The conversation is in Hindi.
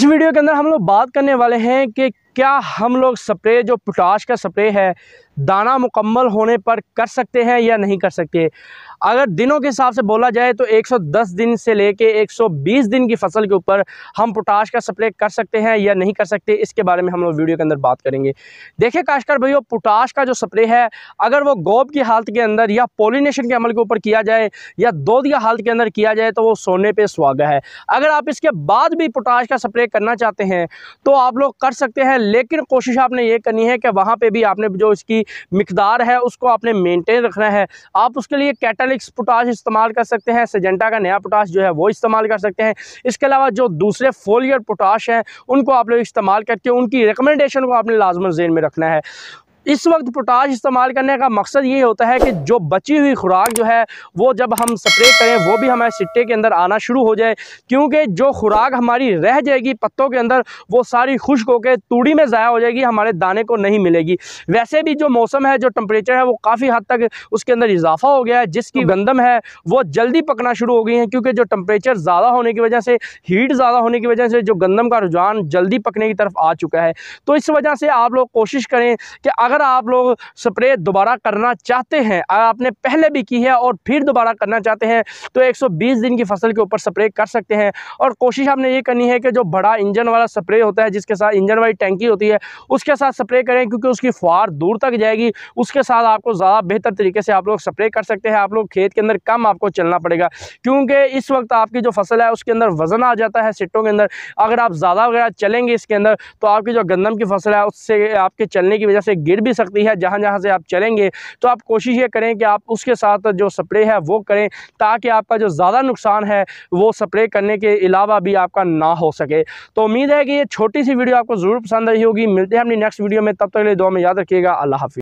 इस वीडियो के अंदर हम लोग बात करने वाले हैं कि क्या हम लोग स्प्रे जो पोटाश का स्प्रे है दाना मुकम्मल होने पर कर सकते हैं या नहीं कर सकते अगर दिनों के हिसाब से बोला जाए तो 110 दिन से लेके 120 दिन की फसल के ऊपर हम पोटाश का स्प्रे कर सकते हैं या नहीं कर सकते इसके बारे में हम लोग वीडियो के अंदर बात करेंगे देखिए काशकर भैया पोटाश का जो स्प्रे है अगर वो गोब की हालत के अंदर या पोलिनेशन के अमल के ऊपर किया जाए या दो दिया हालत के अंदर किया जाए तो वो सोने पर सुहागा है अगर आप इसके बाद भी पोटाश का स्प्रे करना चाहते हैं तो आप लोग कर सकते हैं लेकिन कोशिश आपने ये करनी है कि वहाँ पर भी आपने जो इसकी मकदार है उसको आपने मेनटेन रखना है आप उसके लिए कैटलिक्स पोटाश इस्तेमाल कर सकते हैं सजेंटा का नया पोटाश जो है वो इस्तेमाल कर सकते हैं इसके अलावा जो दूसरे फोलियर पोटाश हैं उनको आप लोग इस्तेमाल करके उनकी रिकमेंडेशन को आपने लाजमन जेन में रखना है इस वक्त पोटाश इस्तेमाल करने का मकसद ये होता है कि जो बची हुई खुराक जो है वो जब हम स्प्रे करें वो भी हमारे सिट्टे के अंदर आना शुरू हो जाए क्योंकि जो खुराक हमारी रह जाएगी पत्तों के अंदर वो सारी खुश्क होकर तूड़ी में ज़ाया हो जाएगी हमारे दाने को नहीं मिलेगी वैसे भी जो मौसम है जो टम्परेचर है वो काफ़ी हद तक उसके अंदर इजाफा हो गया है जिसकी गंदम है वो जल्दी पकना शुरू हो गई है क्योंकि जो टम्परेचर ज़्यादा होने की वजह से हीट ज़्यादा होने की वजह से जो गंदम का रुझान जल्दी पकने की तरफ आ चुका है तो इस वजह से आप लोग कोशिश करें कि अगर आप लोग स्प्रे दोबारा करना चाहते हैं आपने पहले भी की है और फिर दोबारा करना चाहते हैं तो 120 दिन की फसल के ऊपर स्प्रे कर सकते हैं और कोशिश आपने ये करनी है कि जो बड़ा इंजन वाला स्प्रे होता है जिसके साथ इंजन वाली टैंकी होती है उसके साथ स्प्रे करें क्योंकि उसकी फुहार दूर तक जाएगी उसके साथ आपको ज़्यादा बेहतर तरीके से आप लोग स्प्रे कर सकते हैं आप लोग खेत के अंदर कम आपको चलना पड़ेगा क्योंकि इस वक्त आपकी जो फसल है उसके अंदर वजन आ जाता है सिट्टों के अंदर अगर आप ज़्यादा वगैरह चलेंगे इसके अंदर तो आपकी जो गंदम की फसल है उससे आपके चलने की वजह से गिर गिर भी सकती है जहाँ जहाँ से आप चलेंगे तो आप कोशिश ये करें कि आप उसके साथ जो स्प्रे है वो करें ताकि आपका जो ज़्यादा नुकसान है वो स्प्रे करने के अलावा भी आपका ना हो सके तो उम्मीद है कि ये छोटी सी वीडियो आपको ज़रूर पसंद आई होगी मिलते हैं अपनी नेक्स्ट वीडियो में तब तक तो लिए दो में याद रखिएगा अल्लाह हाफि